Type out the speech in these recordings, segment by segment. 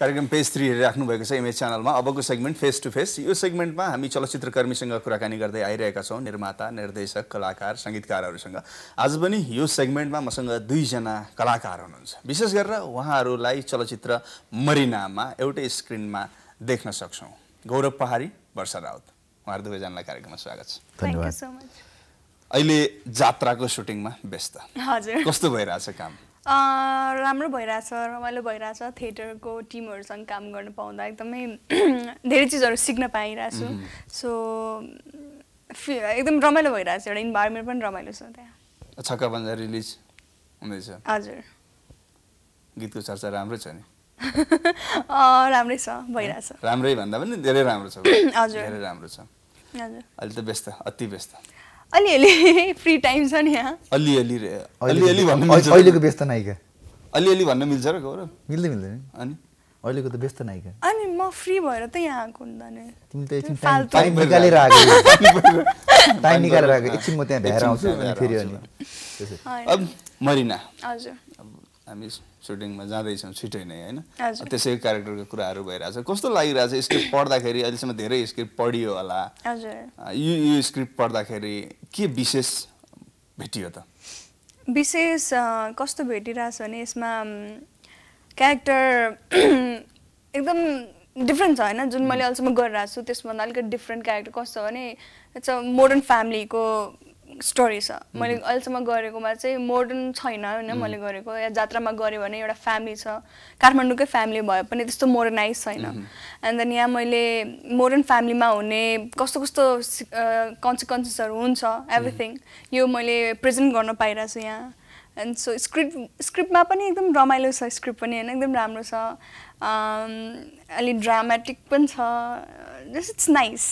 कार्यक्रम page three भएको छ इमेज च्यानलमा अबको सेगमेन्ट फेस टु फेस यो सेगमेन्टमा हामी चलचित्रकर्मीसँग कुराकानी गर्दै आइरहेका छौँ निर्माता निर्देशक कलाकार सङ्गीतकारहरूसँग आज पनि यो सेगमेन्टमा मसँग दुईजना कलाकार हुनुहुन्छ विशेष गरेर उहाँहरूलाई चलचित्र मरिनामा एउटै स्क्रिनमा देख्न सक्छौँ गौरव पहाडी वर्षा राउत उहाँहरू दुवैजनालाई कार्यक्रममा स्वागत छ धन्यवाद अहिले जात्राको सुटिङमा व्यस्त कस्तो भइरहेछ काम राम्रो भइरहेछ रमाइलो भइरहेछ थिएटरको टिमहरूसँग काम गर्न पाउँदा एकदमै धेरै चिजहरू सिक्न पाइरहेछु सो एकदम रमाइलो भइरहेछ एउटा इन्भाइरोमेन्ट पनि रमाइलो छ त्यहाँ छक्का रिलिज हुँदैछ हजुर गीतको चर्चा राम्रै छ नि राम्रै छ भइरहेछ राम्रै भन्दा पनि धेरै राम्रो छ हजुर धेरै राम्रो छ अहिले त व्यस्त अति व्यस्त अलिअलि फ्री टाइम छ नि यहाँ अलिअलि अलिअलि भन्नु अहिलेको व्यस्त नायिका अलिअलि भन्न मिल्छ र गौरव मिल्दै मिल्दैन अनि अहिलेको त व्यस्त नायिका अनि म फ्री भएर त यहाँ आएको हुँदैन तिमी त एकछिन टाइम निकालेर आएको टाइम निकालेर आएको एकछिन म त्यहाँ भ्याएर आउँछु अनि फेरि अनि अब मरिना हजुर अब हामी सुटिङमा जाँदैछौँ छिटै नै होइन त्यसै क्यारेक्टरको कुराहरू भइरहेछ कस्तो लागिरहेछ स्क्रिप्ट पढ्दाखेरि अहिलेसम्म धेरै स्क्रिप्ट पढियो होला यो यो स्क्रिप्ट पढ्दाखेरि के विशेष भेटियो त विशेष कस्तो भेटिरहेछ भने यसमा क्यारेक्टर एकदम डिफ्रेन्ट छ होइन जुन मैले अहिलेसम्म गरिरहेको छु त्यसभन्दा अलिकति डिफ्रेन्ट क्यारेक्टर कस्तो भने इट्स अ मोडर्न फ्यामिलीको स्टोरी छ मैले अहिलेसम्म गरेकोमा चाहिँ मोडर्न छैन होइन मैले गरेको या जात्रामा गरेँ भने एउटा फ्यामिली छ काठमाडौँकै फ्यामिली भए पनि त्यस्तो मोडर्नाइज छैन एन्ड देन यहाँ मैले मोडर्न फ्यामिलीमा हुने कस्तो कस्तो कन्सिक्वेन्सेसहरू हुन्छ एभ्रिथिङ यो मैले प्रेजेन्ट गर्न पाइरहेको छु यहाँ एन्ड सो स्क्रिप्ट स्क्रिप्टमा पनि एकदम रमाइलो छ स्क्रिप्ट पनि होइन एकदम राम्रो छ अलि ड्रामेटिक पनि छ जस्ट इट्स नाइस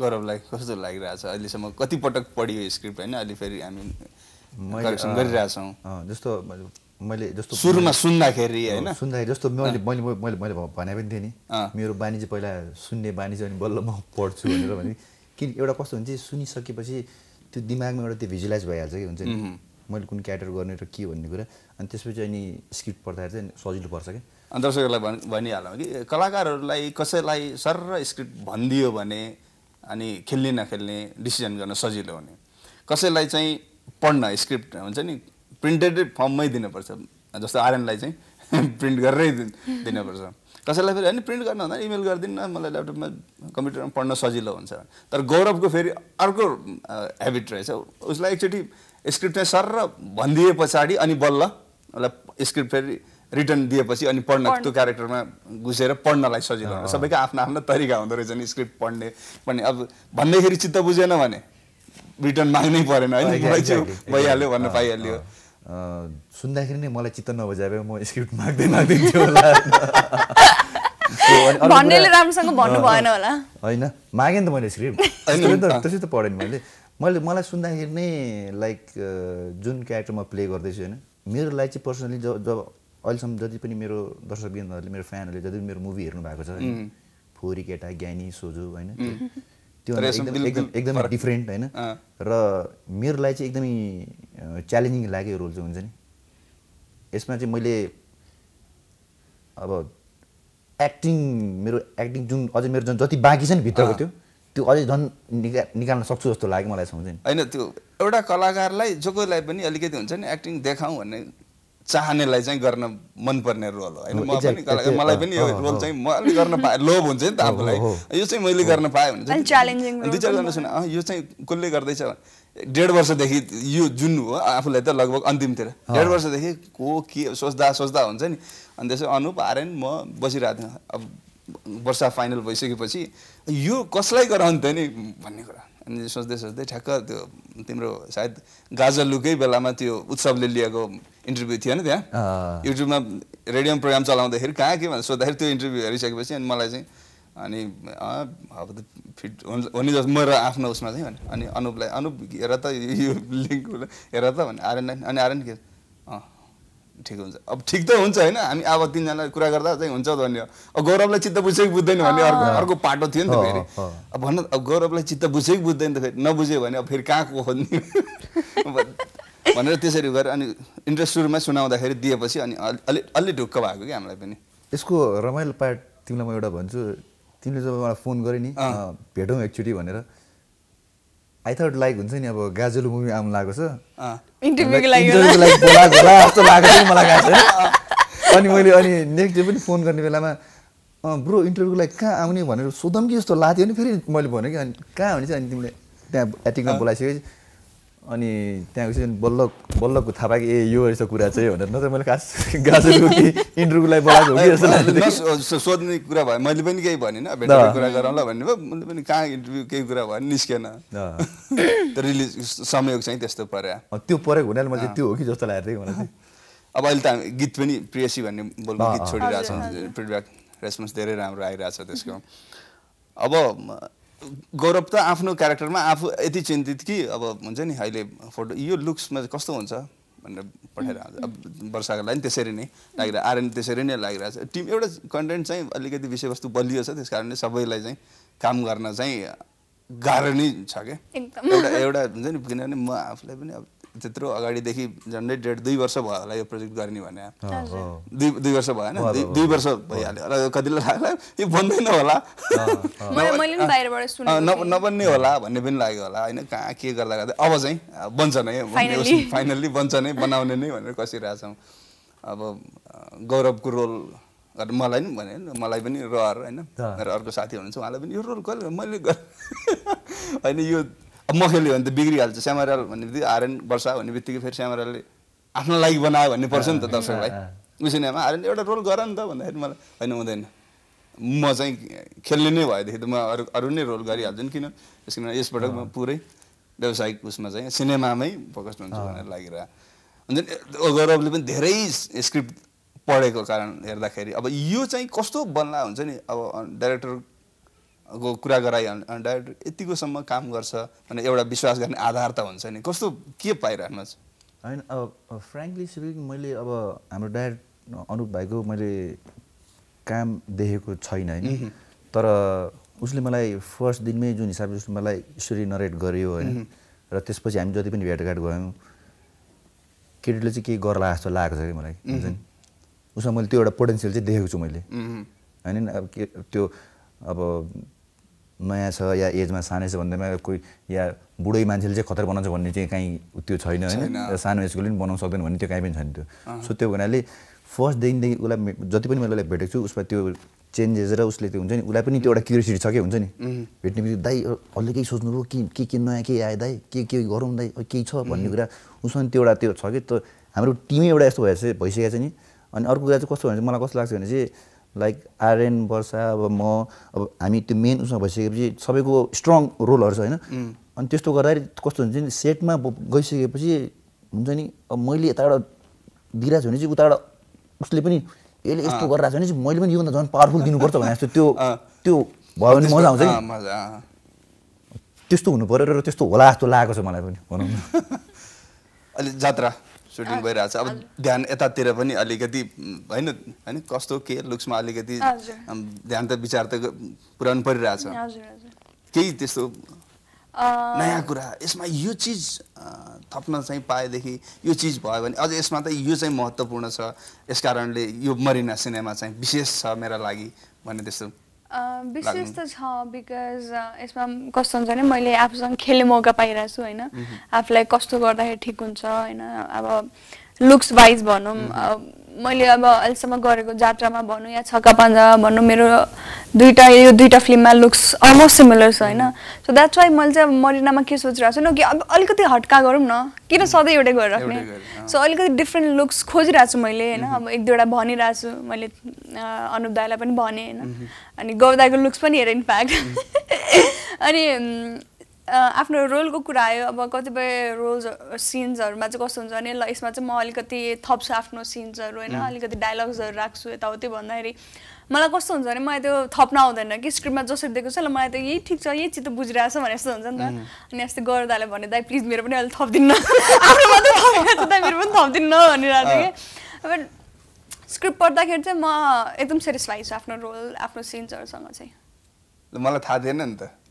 गौरवलाई कस्तो लागिरहेको छ अहिलेसम्म कतिपटक पढियो स्क्रिप्ट होइन अहिले फेरि हामी गरिरहेछौँ जस्तो मैले जस्तो सुरुमा सुन्दाखेरि होइन सुन्दाखेरि जस्तो मैले मैले मैले मैले भने पनि थिएँ नि मेरो बानी चाहिँ पहिला सुन्ने बानी चाहिँ अनि बल्ल म पढ्छु भनेर भने किन एउटा कस्तो हुन्छ सुनिसकेपछि त्यो दिमागमा एउटा त्यो भिजुलाइज भइहाल्छ कि हुन्छ नि मैले कुन क्याटर गर्ने र के भन्ने कुरा अनि त्यसपछि अनि स्क्रिप्ट पढ्दाखेरि चाहिँ सजिलो पर्छ कि दर्शकहरूलाई भनिहालौँ कि कलाकारहरूलाई कसैलाई सर स्क्रिप्ट भनिदियो भने अनि खेल्ने नखेल्ने डिसिजन गर्न सजिलो हुने कसैलाई चाहिँ पढ्न स्क्रिप्ट हुन्छ नि प्रिन्टेड फर्ममै दिनुपर्छ जस्तो आर्यनलाई चाहिँ प्रिन्ट गरेरै दिनुपर्छ कसैलाई फेरि होइन प्रिन्ट गर्न हुँदैन इमेल गरिदिनु न मलाई ल्यापटपमा कम्प्युटरमा पढ्न सजिलो हुन्छ तर गौरवको फेरि अर्को हेबिट रहेछ उसलाई एकचोटि स्क्रिप्ट चाहिँ सर र भनिदिए पछाडि अनि बल्ल उसलाई स्क्रिप्ट फेरि रिटर्न दिएपछि अनि पढ्न त्यो क्यारेक्टरमा घुसेर पढ्नलाई सजिलो हुन्छ सबैको आफ्नो आफ्नो तरिका हुँदो रहेछ नि स्क्रिप्ट पढ्ने पनि अब भन्दैखेरि चित्त बुझेन भने रिटर्न माग्नै परेन होइन भइहाल्यो भन्न पाइहाल्यो सुन्दाखेरि नै मलाई चित्त नबुझाए भए म स्क्रिप्ट माग्दै माग्दै थियो होला होइन मागेँ नि त मैले स्क्रिप्ट त्यसै त पढेँ नि मैले मैले मलाई सुन्दाखेरि नै लाइक जुन क्यारेक्टर म प्ले गर्दैछु होइन मेरो लागि चाहिँ पर्सनली जब जब अहिलेसम्म जति पनि मेरो दर्शकवृन्दहरूले मेरो फ्यानहरूले जति पनि मेरो मुभी हेर्नु भएको छ फोरी केटा ज्ञानी सोझो होइन त्यो एकदमै डिफ्रेन्ट होइन र मेरो लागि चाहिँ एकदमै च्यालेन्जिङ लाग्यो रोल चाहिँ हुन्छ नि यसमा चाहिँ मैले अब एक्टिङ मेरो एक्टिङ जुन अझै मेरो जुन जति बाँकी छ नि भित्रको त्यो त्यो अझै झन् निका निकाल्न सक्छु जस्तो लाग्यो मलाई सम्झ होइन त्यो एउटा कलाकारलाई जो कोहीलाई पनि अलिकति हुन्छ नि एक्टिङ देखाउँ भन्ने चाहनेलाई चाहिँ गर्न मनपर्ने रोल हो होइन मलाई पनि यो रोल चाहिँ म अलिक गर्न पाएँ लोभ हुन्छ नि त आफूलाई यो चाहिँ मैले गर्न पाएँ भने चाहिँ दुई चारजना सुन यो चाहिँ कसले गर्दैछ डेढ वर्षदेखि यो जुन हो आफूलाई त लगभग अन्तिमतिर डेढ वर्षदेखि को के सोच्दा सोच्दा हुन्छ नि अनि त्यसै अनुप आर्यन म बसिरहेको थिएँ अब वर्षा फाइनल भइसकेपछि यो कसलाई गराउँथ्यो नि भन्ने कुरा अनि सोच्दै सोच्दै ठ्याक्क त्यो तिम्रो सायद गाजल लुकै बेलामा त्यो उत्सवले लिएको इन्टरभ्यू थियो नि त्यहाँ युट्युबमा रेडियोमा प्रोग्राम चलाउँदाखेरि कहाँ के भनेर सोद्धाखेरि त्यो इन्टरभ्यू हेरिसकेपछि अनि मलाई चाहिँ अनि अब त फिट हुने जस्तो म र आफ्नो उसमा चाहिँ अनि अनुपलाई अनुप हेर त यो लिङ्क हेर त भने आर्यन अनि आर्यन के अँ ठिक हुन्छ अब ठिक त हुन्छ होइन हामी अब तिनजनालाई कुरा गर्दा चाहिँ हुन्छ भन्ने अब गौरवलाई चित्त बुझ्यो कि बुझ्दैन भन्ने अर्को अर्को पाटो थियो नि त फेरि अब भन्न अब गौरवलाई चित्त बुझ्यो कि बुझ्दैन त फेरि नबुझ्यो भने अब फेरि कहाँको खोज्ने भनेर त्यसरी गरेर अनि इन्ट्रेस्ट सुरुमै सुनाउँदाखेरि दिएपछि अनि अलि अलि ढुक्क भएको कि हामीलाई पनि यसको रमाइलो पार्ट तिमीलाई म एउटा भन्छु तिमीले जब मलाई फोन गरेँ नि भेटौँ एकचोटि भनेर आई थर्ड लाइक हुन्छ नि अब गाजलु मुभी आउनु लागेको छ इन्टरभ्यूको लागि जस्तो लागेको मलाई अनि मैले अनि नेक्स्ट डे पनि फोन गर्ने बेलामा ब्रो इन्टरभ्यूको लागि कहाँ आउने भनेर सोधौँ कि जस्तो लाग्थ्यो नि फेरि मैले भने कि अनि कहाँ आउने चाहिँ अनि तिमीले त्यहाँ एटिकमा बोलाइसकेपछि अनि त्यहाँ चाहिँ बल्ल बल्लको थाहा पाएँ ए यो रहेछ कुरा चाहिँ भनेर न त मैले खास गाजरको कि इन्टरभ्यूलाई बोलाएको हो कि जस्तो सोध्ने कुरा भयो मैले पनि केही भनिनँ भेटेर कुरा गरौँला भयो मैले पनि कहाँ इन्टरभ्यू केही कुरा भयो निस्केन रिलिज संयोग चाहिँ त्यस्तो पऱ्यो त्यो परेको हुनाले मैले त्यो हो कि जस्तो लागेको थियो मलाई अब अहिले त गीत पनि प्रियसी भन्ने बोल्नु गीत छोडिरहेछौँ फिडब्याक रेस्पोन्स धेरै राम्रो छ त्यसको अब गौरव त आफ्नो क्यारेक्टरमा आफू यति चिन्तित कि अब हुन्छ नि अहिले फोटो यो लुक्समा चाहिँ कस्तो हुन्छ भनेर पठाएर अब वर्षाको लागि त्यसरी नै लागिरहेको आरएन त्यसरी नै लागिरहेको छ टिम एउटा कन्टेन्ट चाहिँ अलिकति विषयवस्तु बलियो छ त्यस कारणले सबैलाई चाहिँ काम गर्न चाहिँ गाह्रो नै छ क्या एउटा एउटा हुन्छ नि किनभने म आफूलाई पनि अब त्यत्रो अगाडिदेखि झन्डै डेढ दुई वर्ष भयो होला यो प्रोजेक्ट गर्ने भने दुई दुई वर्ष भयो होइन दुई वर्ष भइहाल्यो होला कतिले लाग्यो यो बन्दैन होला नबन्ने होला भन्ने पनि लाग्यो होला होइन कहाँ के गर्दा गर्दा अब चाहिँ बन्छ नै फाइनल्ली बन्छ नै बनाउने नै भनेर कसिरहेछौँ अब गौरवको रोल मलाई नि भने मलाई पनि रहर होइन मेरो अर्को साथी हुनुहुन्छ उहाँलाई पनि यो रोल कहिले मैले होइन यो अब म खेल्यो भने त बिग्रिहाल्छ स्यामराल भन्ने बित्तिकै आर्यन वर्षा भन्ने बित्तिकै फेरि स्यामरालले आफ्नो लागि बनायो भन्ने पर्छ नि त दर्शकलाई ऊ सिनेमा आर्यन एउटा रोल गर नि त भन्दाखेरि मलाई होइन हुँदैन म चाहिँ खेल्ने नै भएदेखि त म अरू अरू नै रोल गरिहाल्छु नि किन त्यस किन यसपटक म पुरै व्यावसायिक उसमा चाहिँ सिनेमामै फोकस हुन्छु भनेर लागिरह हुन्छ नि गौरवले पनि धेरै स्क्रिप्ट पढेको कारण हेर्दाखेरि अब यो चाहिँ कस्तो बन्ला हुन्छ नि अब डाइरेक्टर को कुरा गराइ डाइरेक्टर यतिकोसम्म काम गर्छ भने एउटा विश्वास गर्ने आधार त हुन्छ नि कस्तो के पाइरहनु छ होइन अब फ्रेङ्कली स्पिकिङ मैले अब हाम्रो डायरेक्ट अनुप भाइको मैले काम देखेको छैन होइन तर उसले मलाई फर्स्ट दिनमै जुन हिसाबले उसले मलाई यसरी नरेट गर्यो होइन र त्यसपछि हामी जति पनि भेटघाट गयौँ केटीले चाहिँ केही गर्ला जस्तो लागेको छ कि मलाई हुन्छ नि उसमा मैले त्यो एउटा पोटेन्सियल चाहिँ देखेको छु मैले होइन अब के त्यो अब नयाँ छ या एजमा सानै छ भन्दैमा कोही या बुढै मान्छेले चाहिँ खतर बनाउँछ भन्ने चाहिँ काहीँ त्यो छैन होइन सानो एजकोले पनि बनाउन सक्दैन भन्ने त्यो काहीँ पनि छैन त्यो सो त्यो हुनाले फर्स्टदेखिदेखि उसलाई जति पनि मैले उसलाई भेटेको छु उसमा त्यो चेन्जेस र उसले त्यो हुन्छ नि उसलाई पनि त्यो एउटा क्युरियोसिटी छ कि हुन्छ नि भेट्ने बित्तिकै दाइ अलि केही सोच्नुभयो कि के के नयाँ केही आयो दाइ के के गरौँ दाइ केही छ भन्ने कुरा उसमा त्यो एउटा त्यो छ कि त हाम्रो टिमै एउटा यस्तो भएछ भइसकेको छ नि अनि अर्को कुरा चाहिँ कस्तो भने मलाई कस्तो लाग्छ भने चाहिँ लाइक आर्यन वर्षा अब म अब हामी त्यो मेन उसमा भइसकेपछि सबैको स्ट्रङ रोलहरू छ होइन अनि त्यस्तो गर्दाखेरि कस्तो हुन्छ नि सेटमा गइसकेपछि हुन्छ नि अब मैले यताबाट दिइरहेको छु भने चाहिँ उताबाट उसले पनि यसले यस्तो गरिरहेको छ भने चाहिँ मैले पनि योभन्दा झन् पावरफुल दिनुपर्छ भने जस्तो त्यो त्यो भयो भने मजा आउँछ त्यस्तो हुनु पऱ्यो र त्यस्तो होला जस्तो लागेको छ मलाई पनि भनौँ न अहिले जात्रा सुटिङ भइरहेको छ अब ध्यान यतातिर पनि अलिकति होइन होइन कस्तो के लुक्समा अलिकति ध्यान त विचार त पुऱ्याउनु परिरहेछ केही त्यस्तो नयाँ कुरा यसमा यो चिज थप्न चाहिँ पाएदेखि यो चिज भयो भने अझ यसमा त यो चाहिँ महत्त्वपूर्ण छ यसकारणले यो मरिना सिनेमा चाहिँ विशेष छ मेरा लागि भन्ने त्यस्तो विशेष त छ बिकज यसमा कस्तो हुन्छ भने मैले आफूसँग खेल्ने मौका पाइरहेको छु होइन आफूलाई कस्तो गर्दाखेरि ठिक हुन्छ होइन अब लुक्स वाइज भनौँ मैले अब अहिलेसम्म गरेको जात्रामा भनौँ या छक्का पाँजा भनौँ मेरो दुईवटा यो दुईवटा फिल्ममा लुक्स अलमोस्ट सिमिलर छ होइन सो द्याट्स वाइ मैले चाहिँ अब मरिनामा के सोचिरहेको छु न कि अब अलिकति हट्का गरौँ न किन सधैँ एउटै गरेर राख्ने सो अलिकति डिफ्रेन्ट लुक्स खोजिरहेको छु मैले होइन अब एक दुईवटा भनिरहेको छु मैले अनुप दाईलाई पनि भनेँ होइन अनि गौदाको लुक्स पनि हेरेँ इनफ्याक्ट अनि आफ्नो रोलको कुरा आयो अब कतिपय रोल्स सिन्सहरूमा चाहिँ कस्तो हुन्छ भने ल यसमा चाहिँ म अलिकति थप्छु आफ्नो सिन्सहरू होइन अलिकति डायलग्सहरू राख्छु यताउति भन्दाखेरि मलाई कस्तो हुन्छ भने मलाई त्यो थप्न आउँदैन कि स्क्रिप्टमा जसरी दिएको छ ल मलाई त यही ठिक छ यही चित्त बुझिरहेको छ भने जस्तो हुन्छ नि त अनि यस्तो गर्दाले भने दाइ प्लिज मेरो पनि अहिले थप्दिनँ मेरो पनि थप्दिनँ भनिरहेको थिएँ कि अब स्क्रिप्ट पढ्दाखेरि चाहिँ म एकदम सेटिस्फाई छु आफ्नो रोल आफ्नो सिन्सहरूसँग चाहिँ मलाई थाहा थिएन नि त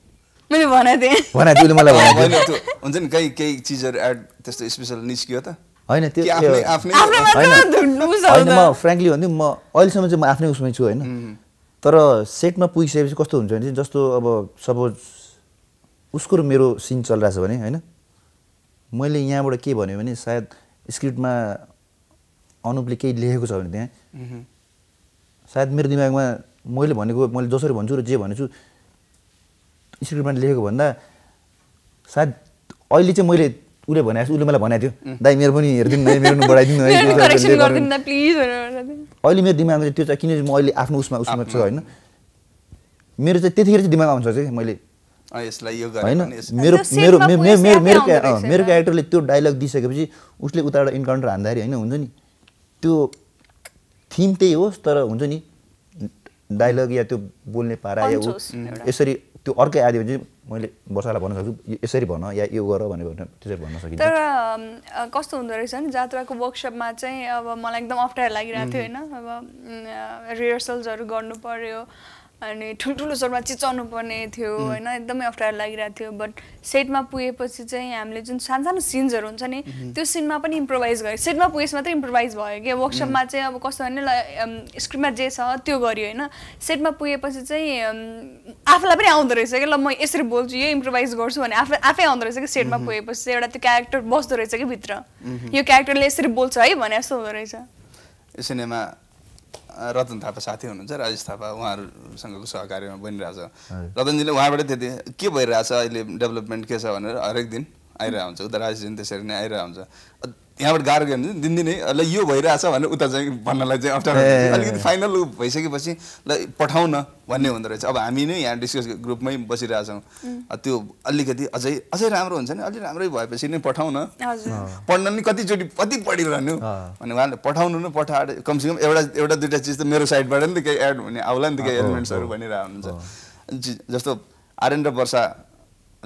मैले भनेको भने मलाई भने हुन्छ नि कहीँ केही चिजहरू एड त्यस्तो स्पेसल निस्कियो त होइन होइन म फ्रेङ्कली भन्थ्यो म अहिलेसम्म चाहिँ म आफ्नै उसमै छु होइन तर सेटमा पुगिसकेपछि कस्तो हुन्छ भने जस्तो अब सपोज उसको र मेरो सिन चलिरहेछ भने होइन मैले यहाँबाट के भन्यो भने सायद स्क्रिप्टमा अनुपले केही लेखेको छ भने त्यहाँ सायद मेरो दिमागमा मैले भनेको मैले जसरी भन्छु र जे भनेछु स्क्रिप्टमा लेखेको भन्दा सायद अहिले चाहिँ मैले उसले भने उसले मलाई भनेको थियो दाइ मेरो पनि हेरिदिनु है मेरो बढाइदिनु है अहिले मेरो दिमागमा चाहिँ त्यो चाहिँ किनभने म अहिले आफ्नो उसमा उसमा छ होइन मेरो चाहिँ त्यतिखेर चाहिँ दिमागमा आउँछ चाहिँ मैले होइन मेरो मेरो मेरो मेरो मेरो क्यारेक्टरले त्यो डाइलग दिइसकेपछि उसले उताबाट इन्काउन्टर हान्दाखेरि होइन हुन्छ नि त्यो थिम त्यही होस् तर हुन्छ नि डाइलग या त्यो बोल्ने पारा या यसरी त्यो अर्कै आयो भने मैले वर्षालाई भन्न सक्छु यसरी भन या यो गर भनेर त्यसरी भन्न सकिन्छ तर कस्तो हुँदो रहेछ नि जात्राको वर्कसपमा चाहिँ अब मलाई एकदम अप्ठ्यारो लागिरहेको थियो होइन अब रिहर्सल्सहरू गर्नु पऱ्यो अनि ठुल्ठुलो स्वरमा चिचाउनु पर्ने थियो होइन एकदमै अप्ठ्यारो लागिरहेको थियो बट सेटमा पुगेपछि चाहिँ हामीले जुन सानो सानो सिन्सहरू हुन्छ नि त्यो सिनमा पनि इम्प्रोभाइज गरेँ सेटमा पुगेपछि मात्रै इम्प्रोभाइज भयो कि वर्कसपमा चाहिँ अब कस्तो भने स्क्रिप्टमा जे छ त्यो गऱ्यो होइन सेटमा पुगेपछि चाहिँ आफूलाई पनि आउँदो रहेछ कि ल म यसरी बोल्छु यही इम्प्रोभाइज गर्छु भने आफै आफै आउँदो रहेछ कि सेटमा पुगेपछि एउटा त्यो क्यारेक्टर बस्दो रहेछ कि भित्र यो क्यारेक्टरले यसरी बोल्छ है भने जस्तो हुँदो रहेछ सिनेमा रतन थापा साथी हुनुहुन्छ राजेश थापा उहाँहरूसँगको सहकार्यमा बनिरहेछ रतनजीले उहाँबाटै त्यति के भइरहेछ अहिले डेभलपमेन्ट के छ भनेर हरेक दिन आइरहेको हुन्छ उता राजेशजी त्यसरी नै आइरहेको हुन्छ यहाँबाट गाह्रो गयो भने दिनदिनै ल यो भइरहेछ भनेर उता चाहिँ भन्नलाई चाहिँ अप्ठ्यारो अलिकति फाइनल भइसकेपछि ल पठाउ न भन्ने हुँदो रहेछ अब हामी नै यहाँ डिस्कस ग्रुपमै बसिरहेछौँ त्यो अलिकति अझै अझै राम्रो हुन्छ नि अलि राम्रै भएपछि नै पठाउन पढ्न नि कतिचोटि कति पढिरहनु अनि उहाँले पठाउनु न पठाएर कमसेकम एउटा एउटा दुइटा चिज त मेरो साइडबाट नि त केही एड हुने आउला नि त केही एलिमेन्ट्सहरू भनिरहेको हुन्छ जस्तो आर्यन र वर्षा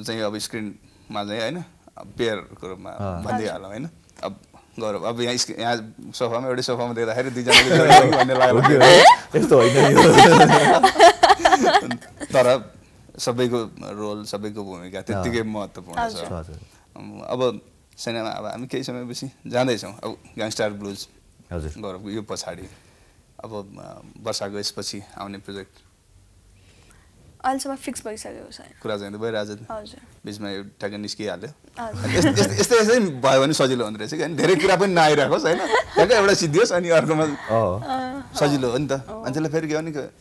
चाहिँ अब स्क्रिनमा चाहिँ होइन पेयरको रूपमा भनिदिइहालौँ होइन अब गौरव अब यहाँ स्क्रिन यहाँ सोफामा एउटै सोफामा देख्दाखेरि दुईजना तर सबैको रोल सबैको भूमिका त्यत्तिकै महत्त्वपूर्ण छ अब सिनेमा अब हामी केही समयपछि जाँदैछौँ अब ग्याङस्टार ब्लुज गरौँ यो पछाडि अब वर्षाको यसपछि आउने प्रोजेक्ट अहिलेसम्म फिक्स भइसकेको छ कुरा चाहिँ भइरहेको छ बिचमा यो ट्याक्कै निस्किहाल्यो यस्तै यस्तै भयो भने सजिलो हुँदो रहेछ कि अनि धेरै कुरा पनि नआइरहेकोस् होइन ट्याक्कै एउटा सिद्धियोस् अनि अर्कोमा सजिलो हो नि त मान्छेलाई फेरि के भने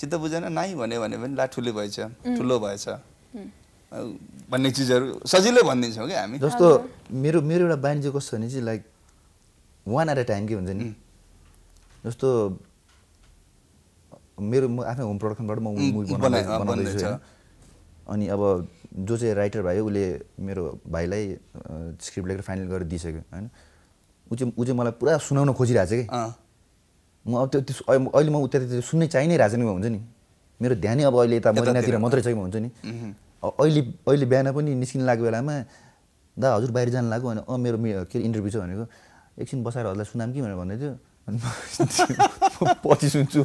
चित्त बुझेन नाइ भन्यो भने पनि ला ठुलो भएछ ठुलो भएछ भन्ने चिजहरू सजिलो भनिदिन्छौँ कि हामी जस्तो मेरो मेरो एउटा बानी चाहिँ कस्तो भने चाहिँ like one at a time के हुन्छ नि जस्तो मेरो म आफ्नै होम प्रडक्सनबाट म मुभी बनाउँदैछु अनि अब जो चाहिँ राइटर भाइ उसले मेरो भाइलाई स्क्रिप्ट लेखेर फाइनल गरेर दिइसक्यो होइन ऊ चाहिँ ऊ चाहिँ मलाई पुरा सुनाउन खोजिरहेको छ कि म अब त्यो त्यो अहिले म उता सुन्नै चाहि नै रहेको हुन्छ नि मेरो ध्यानै अब अहिले यता मदिनातिर मात्रै छैन हुन्छ नि अहिले अहिले बिहान पनि निस्किन लागेको बेलामा दा हजुर बाहिर जानु लाग्यो अनि अँ मेरो के अरे इन्टरभ्यू छ भनेको एकछिन बसाएर हजुरलाई सुनाम कि भनेर भन्दै थियो पछि सुन्छु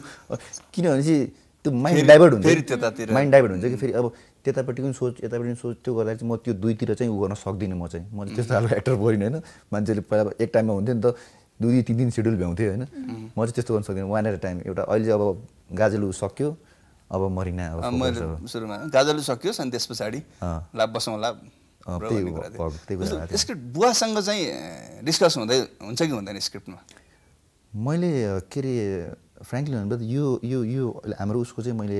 किनभने चाहिँ त्यो माइन्ड डाइभर्ट हुन्छ फेरि त्यतातिर माइन्ड डाइभर्ट हुन्छ कि फेरि अब त्यतापट्टि पनि सोच यतापट्टि पनि सोच त्यो गर्दा चाहिँ म त्यो दुईतिर चाहिँ उ गर्न सक्दिनँ म चाहिँ मैले त्यस्तो खालको एक्टर परिनँ होइन मान्छेले पहिला एक टाइममा हुन्थ्यो नि त दुई दुई तिन दिन सेड्युल भ्याउँथ्यो होइन म चाहिँ त्यस्तो गर्न सक्दिनँ वान एट टाइम एउटा अहिले अब गाजलु सक्यो अब मरिना अब सुरुमा गाजलु अनि त्यस पछाडि बसौँ त्यसको बुवासँग चाहिँ डिस्कस हुँदै हुन्छ कि हुँदैन स्क्रिप्टमा मैले के अरे फ्रेङ्कली त यो यो यो हाम्रो उसको चाहिँ मैले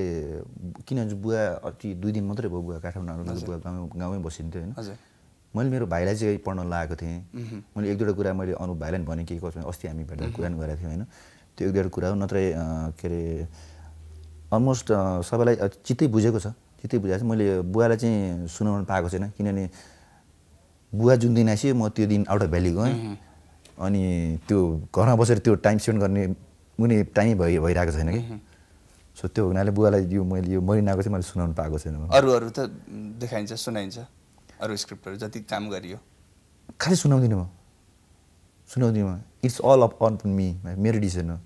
किनभने बुवा अति दुई दिन मात्रै भयो बुवा काठमाडौँ बुवा गाउँ गाउँमै बसिन्थ्यो होइन मैले मेरो भाइलाई चाहिँ पढ्न लगाएको थिएँ मैले एक दुईवटा कुरा मैले अनु भाइलाई भने के कसो अस्ति हामी भेटेर कुरा गरेको थियौँ होइन त्यो एक दुईवटा कुरा हो नत्र के अरे अलमोस्ट सबैलाई चित्तै बुझेको छ चित्तै बुझाएको छ मैले बुवालाई चाहिँ सुनाउनु पाएको छैन किनभने बुवा जुन दिन आइसक्यो म त्यो दिन आउट अफ भ्याली गएँ अनि त्यो घरमा बसेर त्यो टाइम स्पेन्ड गर्ने मुनि टाइमै भइ भइरहेको छैन कि सो त्यो हुनाले बुवालाई यो मैले यो मरिनाको चाहिँ मैले सुनाउनु पाएको छैन अरू अरू त देखाइन्छ सुनाइन्छ अरू स्क्रिप्टहरू जति काम गरियो खालि सुनाउँदिनँ म सुनाउँदिनँ म it's all up on me मेरो डिसिजन हो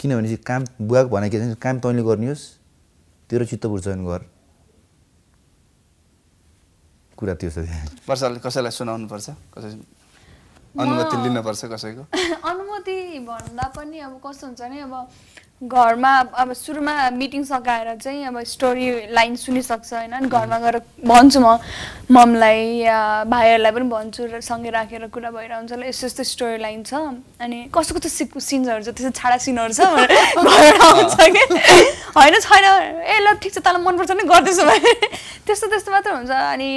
किनभने चाहिँ काम बुवाको भने के छ काम तैँले गर्ने होस् तेरो चित्त बुर्चन गर कुरा त्यो छ कसैलाई सुनाउनु पर्छ कसै अनुमति लिनुपर्छ कसैको अनुमति भन्दा पनि अब कस्तो हुन्छ नि अब घरमा अब सुरुमा मिटिङ सघाएर चाहिँ अब स्टोरी लाइन सुनिसक्छ होइन अनि घरमा गएर भन्छु म ममलाई या भाइहरूलाई पनि भन्छु र सँगै राखेर कुरा भइरहन्छ होला यस्तो यस्तो स्टोरी लाइन छ अनि कस्तो कस्तो सि सिन्सहरू छ त्यस्तो छाडा सिनहरू छ भनेर होइन छैन ए ल ठिक छ तँलाई मनपर्छ नि गर्दैछु भने त्यस्तो त्यस्तो मात्र हुन्छ अनि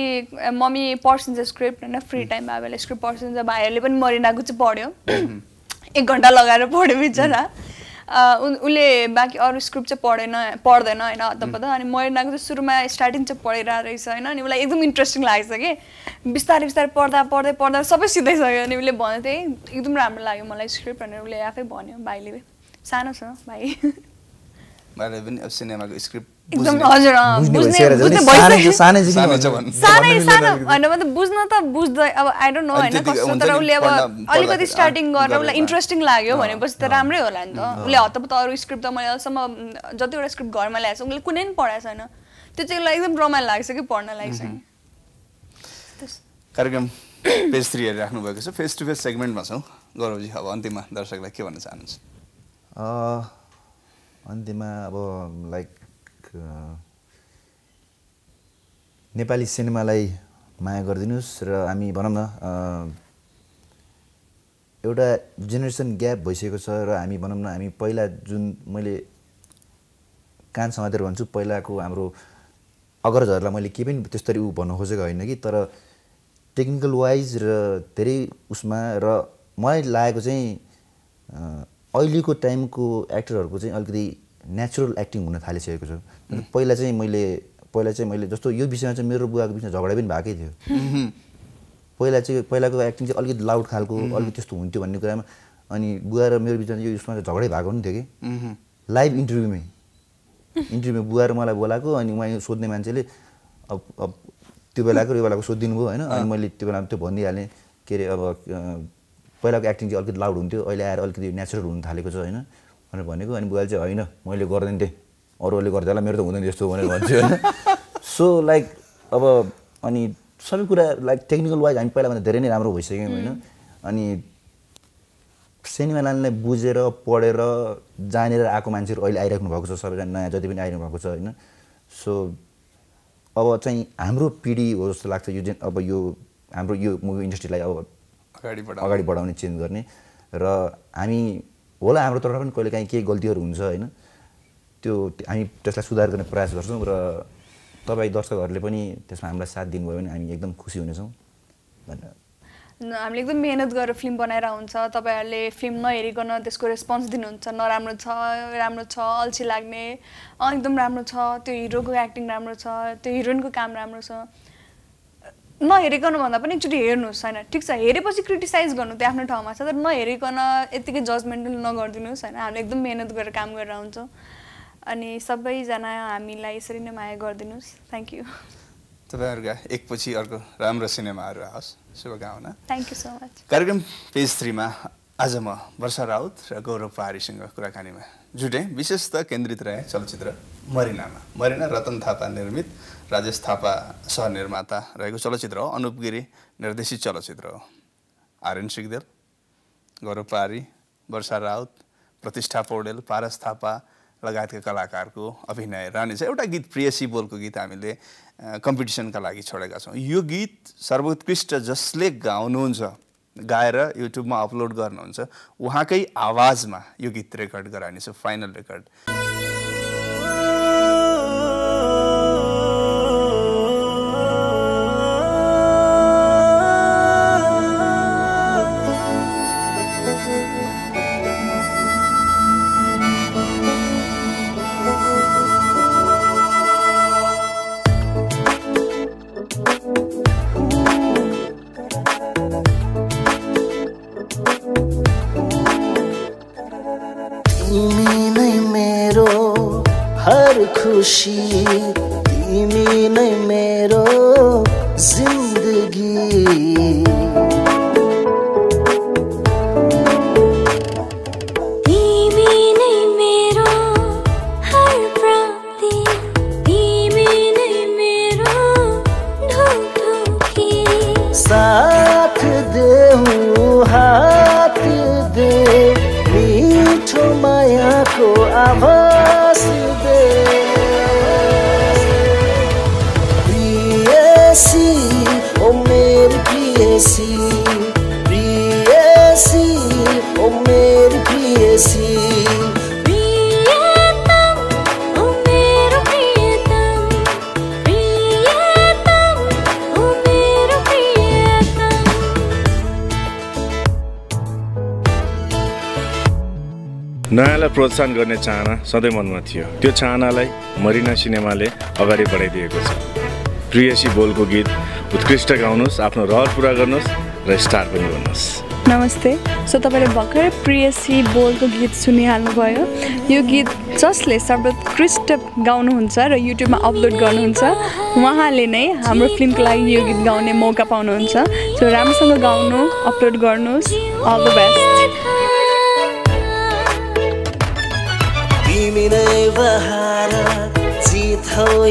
मम्मी पर्सिन्छ स्क्रिप्ट होइन फ्री टाइम भयो बेला स्क्रिप्ट पर्सिन्छ भाइहरूले पनि मरिनाको चाहिँ पढ्यो एक घन्टा लगाएर पढ्यो बिचरा उसले बाँकी अरू स्क्रिप्ट चाहिँ पढेन पढ्दैन होइन हतपत अनि मरिनाको चाहिँ सुरुमा स्टार्टिङ चाहिँ पढिरहेको रहेछ होइन अनि उसलाई एकदम इन्ट्रेस्टिङ लागेको छ कि बिस्तारै बिस्तारै पढ्दा पढ्दै पढ्दा सबै सिधाइसक्यो अनि उसले भन्यो थिएँ एकदम राम्रो लाग्यो मलाई स्क्रिप्ट भनेर उसले आफै भन्यो भाइले सानो छ भाइ भाइले पनि सिनेमाको स्क्रिप्ट हजुर सानै सानो त बुझ्दै अब डोन्ट नो अब स्टार्टिङ इन्ट्रेस्टिङ लाग्यो भनेपछि त राम्रै होला नि त उसले हतपत अरू स्क्रिप्ट त मैले अहिलेसम्म जतिवटा स्क्रिप्ट घरमा ल्याएको छ उसले कुनै पनि पढाएको छैन त्यो चाहिँ उसलाई एकदम रमाइलो लाग्छ कि पढ्न लाग्छ कार्यक्रम पेज थ्री भएको छ फेस टु फेस सेगमेन्टमा छौँ गौरवजी अब अन्तिममा दर्शकलाई के भन्न चाहनुहुन्छ अन्तिममा अब लाइक नेपाली सिनेमालाई माया गरिदिनुहोस् र हामी भनौँ न एउटा जेनेरेसन ग्याप भइसकेको छ र हामी भनौँ न हामी पहिला जुन मैले कान समातेर भन्छु पहिलाको हाम्रो अग्रजहरूलाई मैले केही पनि त्यस्तरी ऊ भन्न खोजेको होइन कि तर टेक्निकल वाइज र धेरै उसमा र मलाई लागेको चाहिँ अहिलेको टाइमको एक्टरहरूको चाहिँ अलिकति नेचुरल एक्टिङ हुन थालिसकेको छ पहिला चाहिँ मैले पहिला चाहिँ मैले जस्तो यो विषयमा चाहिँ मेरो बुवाको बिचमा झगडा पनि भएकै थियो पहिला चाहिँ पहिलाको एक्टिङ चाहिँ अलिकति लाउड खालको अलिकति त्यस्तो हुन्थ्यो भन्ने कुरामा अनि बुवा र मेरो बिचमा यो यसमा चाहिँ झगडै भएको पनि थियो कि लाइभ इन्टरभ्यूमै इन्टरभ्यूमा बुवा र मलाई बोलाएको अनि उहाँ सोध्ने मान्छेले अब अब त्यो बेलाको यो बेलाको सोधिदिनु भयो होइन अनि मैले त्यो बेलामा त्यो भनिदिइहालेँ के अरे अब पहिलाको एक्टिङ चाहिँ अलिकति लाउड हुन्थ्यो अहिले आएर अलिकति नेचुरल हुन थालेको छ होइन भनेर भनेको अनि बुवाले चाहिँ होइन मैले गर्दैन थिएँ अरूहरूले गर्दा होला मेरो त हुँदैन त्यस्तो भनेर भन्छु होइन सो लाइक अब अनि सबै कुरा लाइक टेक्निकल वाइज हामी पहिलाभन्दा धेरै नै राम्रो भइसक्यौँ होइन अनि सिनेमा लाइनलाई बुझेर पढेर जानेर आएको मान्छेहरू अहिले आइराख्नु भएको छ सबैजना नयाँ जति पनि आइरहनु भएको छ होइन सो अब चाहिँ हाम्रो पिँढी हो जस्तो लाग्छ यो जेन अब यो हाम्रो यो मुभी इन्डस्ट्रीलाई अब अगाडि बढाउने चेन्ज गर्ने र हामी होला हाम्रो तर्फ पनि कहिले काहीँ केही गल्तीहरू हुन्छ होइन त्यो हामी त्यसलाई सुधार गर्ने प्रयास गर्छौँ र तपाईँ दर्शकहरूले पनि त्यसमा हामीलाई साथ दिनुभयो भने हामी एकदम खुसी हुनेछौँ धन्यवाद हामीले एकदम मिहिनेत गरेर फिल्म बनाएर हुन्छ तपाईँहरूले फिल्म नहेरिकन त्यसको रेस्पोन्स दिनुहुन्छ नराम्रो छ राम्रो छ अल्छी लाग्ने एकदम राम्रो छ त्यो हिरोको एक्टिङ राम्रो छ त्यो हिरोइनको काम राम्रो छ नहेरिकन भन्दा पनि एकचोटि हेर्नुहोस् होइन ठिक छ हेरेपछि क्रिटिसाइज गर्नु त्यो आफ्नो ठाउँमा छ तर नहेरिकन यतिकै जजमेन्टल नगरिदिनुहोस् होइन हामीले एकदम मेहनत गरेर काम गरेर आउँछौँ अनि सबैजना हामीलाई यसरी नै माया गरिदिनुहोस् थ्याङ्क यू तपाईँहरूका एकपछि अर्को राम्रो सिनेमाहरू आओस् शुभकामना थ्याङ्क यू सो मच कार्यक्रम पेज थ्रीमा आज म वर्षा राउत र गौरव पहाडीसँग कुराकानीमा जुटेँ विशेष त केन्द्रित रहे चलचित्र मरिनामा मरिना रतन थापा निर्मित राजेश थापा सहनिर्माता रहेको चलचित्र हो अनुप गिरी निर्देशित चलचित्र हो आर्यन सिगदेल गौरव पारी वर्षा राउत प्रतिष्ठा पौडेल पारस थापा लगायतका कलाकारको अभिनय रहनेछ एउटा गीत प्रियसी बोलको गीत हामीले कम्पिटिसनका लागि छोडेका छौँ यो गीत सर्वोत्कृष्ट जसले गाउनुहुन्छ गाएर युट्युबमा अपलोड गर्नुहुन्छ उहाँकै आवाजमा यो गीत रेकर्ड गराइनेछ फाइनल रेकर्ड खुसी तिमी नै मेरो जिन्दगी तिमी नै मेरो हर प्राप्ति तिमी नै मेरो ढुकढुकी साथ देऊ हात दे मिठो को आभास दे प्रियसी प्रियसी ओ मेरी प्रियसी नयाँलाई प्रोत्साहन गर्ने चाहना सधैँ मनमा थियो त्यो चाहनालाई मरिना सिनेमाले अगाडि बढाइदिएको छ प्रियसी बोलको गीत उत्कृष्ट गाउनुहोस् आफ्नो रहर पुरा गर्नुहोस् र स्टार पनि गर्नुहोस् नमस्ते सो तपाईँले भर्खरै प्रियसी बोलको गीत सुनिहाल्नुभयो यो गीत जसले सर्वोत्कृष्ट गाउनुहुन्छ र युट्युबमा अपलोड गर्नुहुन्छ उहाँले नै हाम्रो फिल्मको लागि यो गीत गाउने मौका पाउनुहुन्छ सो राम्रोसँग गाउनु अपलोड गर्नुहोस् अल द बेस्ट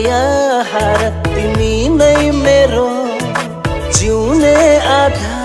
या तिमी नै मेरो तुमने आधा